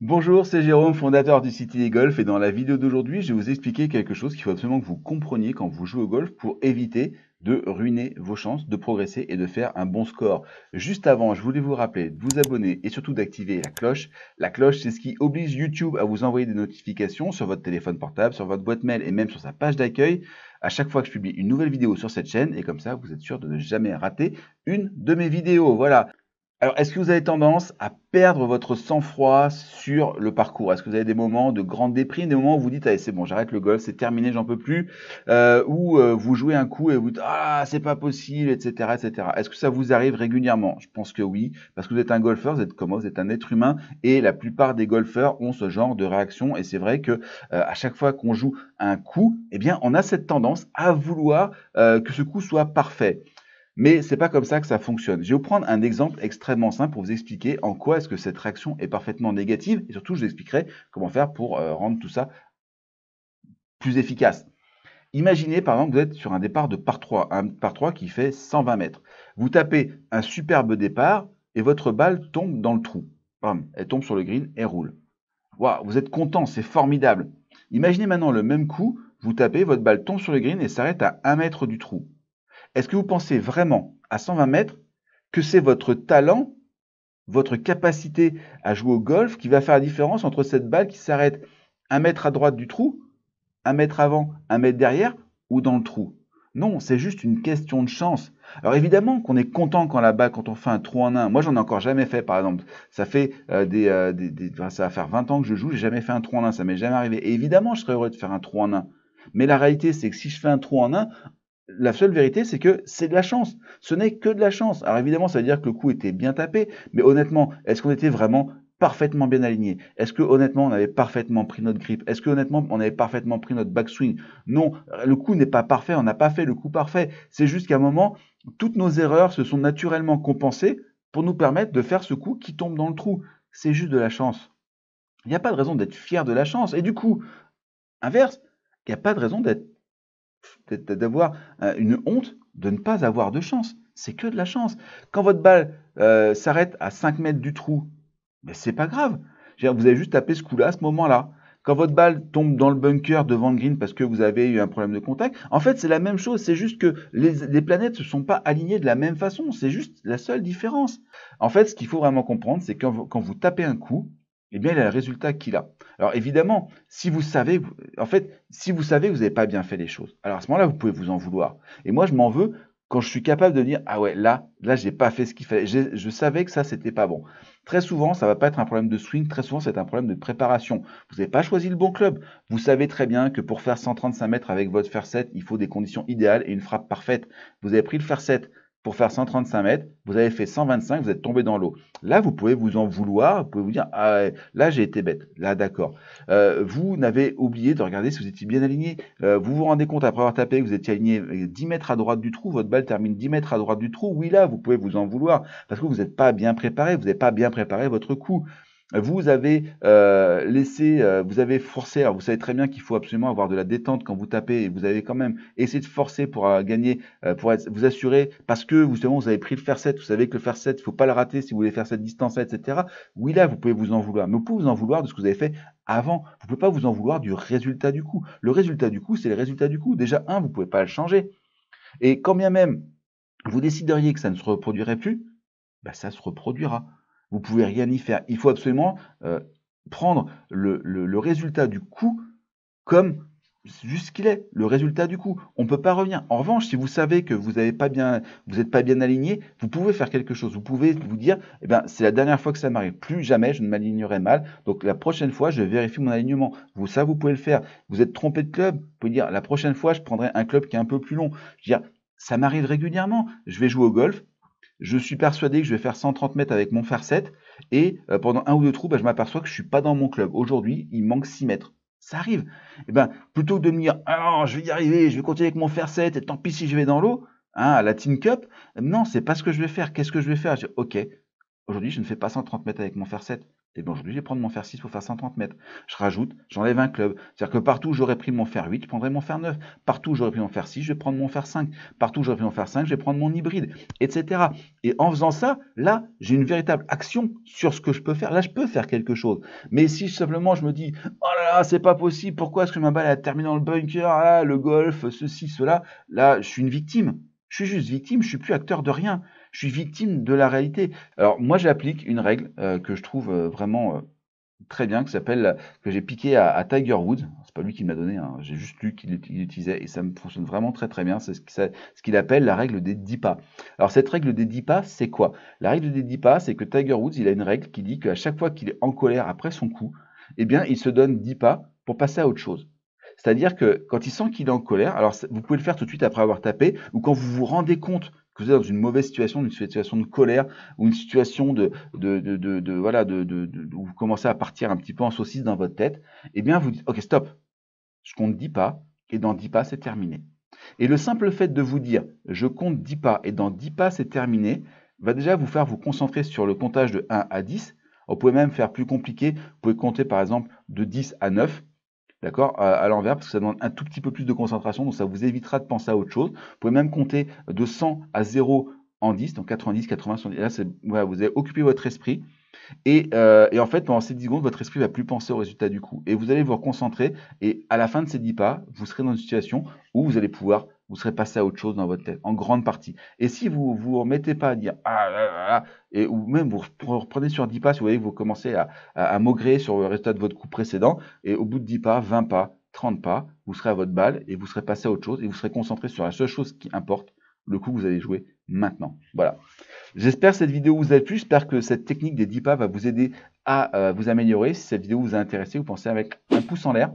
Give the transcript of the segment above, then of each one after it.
Bonjour, c'est Jérôme, fondateur du City Golf, et dans la vidéo d'aujourd'hui, je vais vous expliquer quelque chose qu'il faut absolument que vous compreniez quand vous jouez au golf pour éviter de ruiner vos chances de progresser et de faire un bon score. Juste avant, je voulais vous rappeler de vous abonner et surtout d'activer la cloche. La cloche, c'est ce qui oblige YouTube à vous envoyer des notifications sur votre téléphone portable, sur votre boîte mail et même sur sa page d'accueil à chaque fois que je publie une nouvelle vidéo sur cette chaîne et comme ça vous êtes sûr de ne jamais rater une de mes vidéos. Voilà, alors, est-ce que vous avez tendance à perdre votre sang-froid sur le parcours Est-ce que vous avez des moments de grande déprime, des moments où vous dites Allez, c'est bon, j'arrête le golf, c'est terminé, j'en peux plus, euh, ou euh, vous jouez un coup et vous dites ah c'est pas possible, etc., etc. Est-ce que ça vous arrive régulièrement Je pense que oui, parce que vous êtes un golfeur, vous êtes comme vous êtes un être humain, et la plupart des golfeurs ont ce genre de réaction. Et c'est vrai que euh, à chaque fois qu'on joue un coup, eh bien, on a cette tendance à vouloir que ce coup soit parfait. Mais c'est pas comme ça que ça fonctionne. Je vais vous prendre un exemple extrêmement simple pour vous expliquer en quoi est-ce que cette réaction est parfaitement négative et surtout je vous expliquerai comment faire pour euh, rendre tout ça plus efficace. Imaginez par exemple que vous êtes sur un départ de par 3, un par 3 qui fait 120 mètres. Vous tapez un superbe départ et votre balle tombe dans le trou. elle tombe sur le green et roule. vous êtes content, c'est formidable. Imaginez maintenant le même coup, vous tapez, votre balle tombe sur le green et s'arrête à 1 mètre du trou. Est-ce que vous pensez vraiment à 120 mètres que c'est votre talent, votre capacité à jouer au golf qui va faire la différence entre cette balle qui s'arrête un mètre à droite du trou, un mètre avant, un mètre derrière ou dans le trou Non, c'est juste une question de chance. Alors évidemment qu'on est content quand la balle, quand on fait un trou en un. Moi, j'en ai encore jamais fait, par exemple. Ça fait euh, des, euh, ça va faire 20 ans que je joue, j'ai jamais fait un trou en un, ça m'est jamais arrivé. Et évidemment, je serais heureux de faire un trou en un. Mais la réalité, c'est que si je fais un trou en un, la seule vérité, c'est que c'est de la chance. Ce n'est que de la chance. Alors évidemment, ça veut dire que le coup était bien tapé, mais honnêtement, est-ce qu'on était vraiment parfaitement bien aligné Est-ce que honnêtement, on avait parfaitement pris notre grip Est-ce que honnêtement, on avait parfaitement pris notre backswing Non, le coup n'est pas parfait, on n'a pas fait le coup parfait. C'est juste qu'à un moment, toutes nos erreurs se sont naturellement compensées pour nous permettre de faire ce coup qui tombe dans le trou. C'est juste de la chance. Il n'y a pas de raison d'être fier de la chance. Et du coup, inverse, il n'y a pas de raison d'être d'avoir euh, une honte de ne pas avoir de chance. C'est que de la chance. Quand votre balle euh, s'arrête à 5 mètres du trou, mais ben, c'est pas grave. Vous avez juste tapé ce coup-là à ce moment-là. Quand votre balle tombe dans le bunker devant le green parce que vous avez eu un problème de contact, en fait c'est la même chose, c'est juste que les, planètes ne sont pas alignées de la même façon, c'est juste la seule différence. En fait ce qu'il faut vraiment comprendre c'est que quand vous tapez un coup, eh bien, il a le résultat qu'il a. Alors évidemment, si vous savez, en fait, si vous savez, vous n'avez pas bien fait les choses. Alors à ce moment-là, vous pouvez vous en vouloir. Et moi, je m'en veux quand je suis capable de dire, ah ouais, là, là, je n'ai pas fait ce qu'il fallait. Je, savais que ça, c'était pas bon. Très souvent, ça ne va pas être un problème de swing. Très souvent, c'est un problème de préparation. Vous n'avez pas choisi le bon club. Vous savez très bien que pour faire 135 mètres avec votre faire 7, il faut des conditions idéales et une frappe parfaite. Vous avez pris le faire 7 pour faire 135 mètres, vous avez fait 125, vous êtes tombé dans l'eau. Là, vous pouvez vous en vouloir, vous pouvez vous dire, ah là, j'ai été bête, là, d'accord. Euh, vous n'avez oublié de regarder si vous étiez bien aligné. Euh, vous vous rendez compte, après avoir tapé, que vous étiez aligné 10 euh, mètres à droite du trou, votre balle termine 10 mètres à droite du trou. Oui, là, vous pouvez vous en vouloir, parce que vous n'êtes pas bien préparé, vous n'avez pas bien préparé votre coup vous avez euh, laissé, euh, vous avez forcé, alors vous savez très bien qu'il faut absolument avoir de la détente quand vous tapez, et vous avez quand même essayé de forcer pour euh, gagner, pour vous assurer, parce que savez, vous avez pris le faire 7, vous savez que le faire 7, il ne faut pas le rater si vous voulez faire cette distance, etc. Oui là, vous pouvez vous en vouloir, mais vous pouvez vous en vouloir de ce que vous avez fait avant. Vous ne pouvez pas vous en vouloir du résultat du coup. Le résultat du coup, c'est le résultat du coup. Déjà, un, vous ne pouvez pas le changer. Et quand bien même vous décideriez que ça ne se reproduirait plus, bah, ça se reproduira. Vous pouvez rien y faire. Il faut absolument euh, prendre le, résultat du coup comme juste qu'il est, le résultat du coup. On ne peut pas revenir. En revanche, si vous savez que vous n'êtes pas, bien, vous pas bien aligné, vous pouvez faire quelque chose. Vous pouvez vous dire, eh ben, c'est la dernière fois que ça m'arrive. Plus jamais je ne m'alignerai mal. Donc la prochaine fois, je vérifie mon alignement. Vous, ça, vous pouvez le faire. Vous êtes trompé de club. Vous pouvez dire, la prochaine fois, je prendrai un club qui est un peu plus long. Je veux dire, ça m'arrive régulièrement. Je vais jouer au golf, je suis persuadé que je vais faire 130 mètres avec mon fer 7 et euh, pendant un ou deux trous, bah, je m'aperçois que je ne suis pas dans mon club. Aujourd'hui, il manque 6 mètres. Ça arrive. Et eh ben, plutôt que de me dire, ah je vais y arriver, je vais continuer avec mon fer 7 et tant pis si je vais dans l'eau, hein, à la Team Cup, non, c'est pas ce que je vais faire. Qu'est-ce que je vais faire je dis, Ok, aujourd'hui, je ne fais pas 130 mètres avec mon fer 7. Et bien aujourd'hui, je vais prendre mon fer 6 pour faire 130 mètres. Je rajoute, j'enlève un club. C'est-à-dire que partout où j'aurais pris mon fer 8, je prendrais mon fer 9. Partout où j'aurais pris mon fer 6, je vais prendre mon fer 5. Partout où j'aurais pris mon fer 5, je vais prendre mon hybride, etc. Et en faisant ça, là, j'ai une véritable action sur ce que je peux faire. Là, je peux faire quelque chose. Mais si simplement je me dis, oh là là, c'est pas possible, pourquoi est-ce que ma balle a terminé dans le bunker, ah, le golf, ceci, cela, là, je suis une victime. Je suis juste victime, je suis plus acteur de rien je suis victime de la réalité. Alors moi j'applique une règle euh, que je trouve euh, vraiment euh, très bien, qui s'appelle, que j'ai piqué à, Tiger Woods. C'est pas lui qui m'a donné, hein. j'ai juste lu qu'il l'utilisait et ça me fonctionne vraiment très très bien. C'est ce qu'il appelle la règle des 10 pas. Alors cette règle des 10 pas, c'est quoi La règle des 10 pas, c'est que Tiger Woods, il a une règle qui dit qu'à chaque fois qu'il est en colère après son coup, eh bien il se donne 10 pas pour passer à autre chose. C'est-à-dire que quand il sent qu'il est en colère, alors vous pouvez le faire tout de suite après avoir tapé, ou quand vous vous rendez compte que vous êtes dans une mauvaise situation, une situation de colère ou une situation de, où vous commencez à partir un petit peu en saucisse dans votre tête, eh bien vous dites ok stop, je compte 10 pas et dans 10 pas c'est terminé. Et le simple fait de vous dire je compte 10 pas et dans 10 pas c'est terminé va déjà vous faire vous concentrer sur le comptage de 1 à 10. Vous pouvez même faire plus compliqué, vous pouvez compter par exemple de 10 à 9 d'accord, à, euh, l'envers, parce que ça demande un tout petit peu plus de concentration, donc ça vous évitera de penser à autre chose. Vous pouvez même compter de 100 à 0 en 10, donc 90, 80, 70. Là, vous avez occupé votre esprit. Et, euh, en fait, pendant ces 10 secondes, votre esprit va plus penser au résultat du coup. Et vous allez vous reconcentrer. Et à la fin de ces 10 pas, vous serez dans une situation où vous allez pouvoir vous serez passé à autre chose dans votre tête, en grande partie. Et si vous ne vous remettez pas à dire ah là là, là et, ou même vous reprenez sur 10 pas, si vous voyez que vous commencez à, à, à maugrer sur le résultat de votre coup précédent, et au bout de 10 pas, 20 pas, 30 pas, vous serez à votre balle et vous serez passé à autre chose et vous serez concentré sur la seule chose qui importe, le coup que vous allez jouer maintenant. Voilà. J'espère que cette vidéo vous a plu. J'espère que cette technique des 10 pas va vous aider à euh, vous améliorer. Si cette vidéo vous a intéressé, vous pensez avec un pouce en l'air.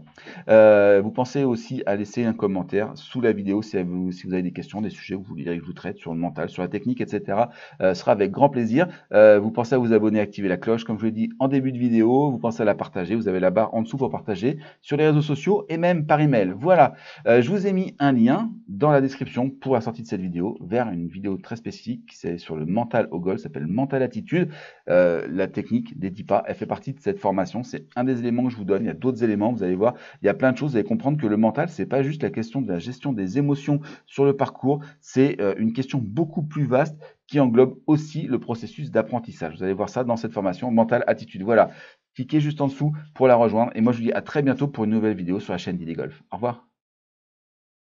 Euh, vous pensez aussi à laisser un commentaire sous la vidéo si vous, avez des questions, des sujets que vous voulez que je vous traite sur le mental, sur la technique, etc. Euh, ce sera avec grand plaisir. vous pensez à vous abonner, activer la cloche, comme je l'ai dit en début de vidéo. Vous pensez à la partager. Vous avez la barre en dessous pour partager sur les réseaux sociaux et même par email. Voilà. je vous ai mis un lien dans la description pour la sortie de cette vidéo vers une vidéo très spécifique, c'est sur le mental au golf. ça s'appelle mental attitude. Euh, la technique des 10 pas, elle fait partie de cette formation. C'est un des éléments que je vous donne. Il y a d'autres éléments, vous allez voir, il y a plein de choses. Vous allez comprendre que le mental, c'est pas juste la question de la gestion des émotions sur le parcours, c'est euh, une question beaucoup plus vaste qui englobe aussi le processus d'apprentissage. Vous allez voir ça dans cette formation mental attitude. Voilà. Cliquez juste en dessous pour la rejoindre. Et moi, je vous dis à très bientôt pour une nouvelle vidéo sur la chaîne Didi Golf. Au revoir.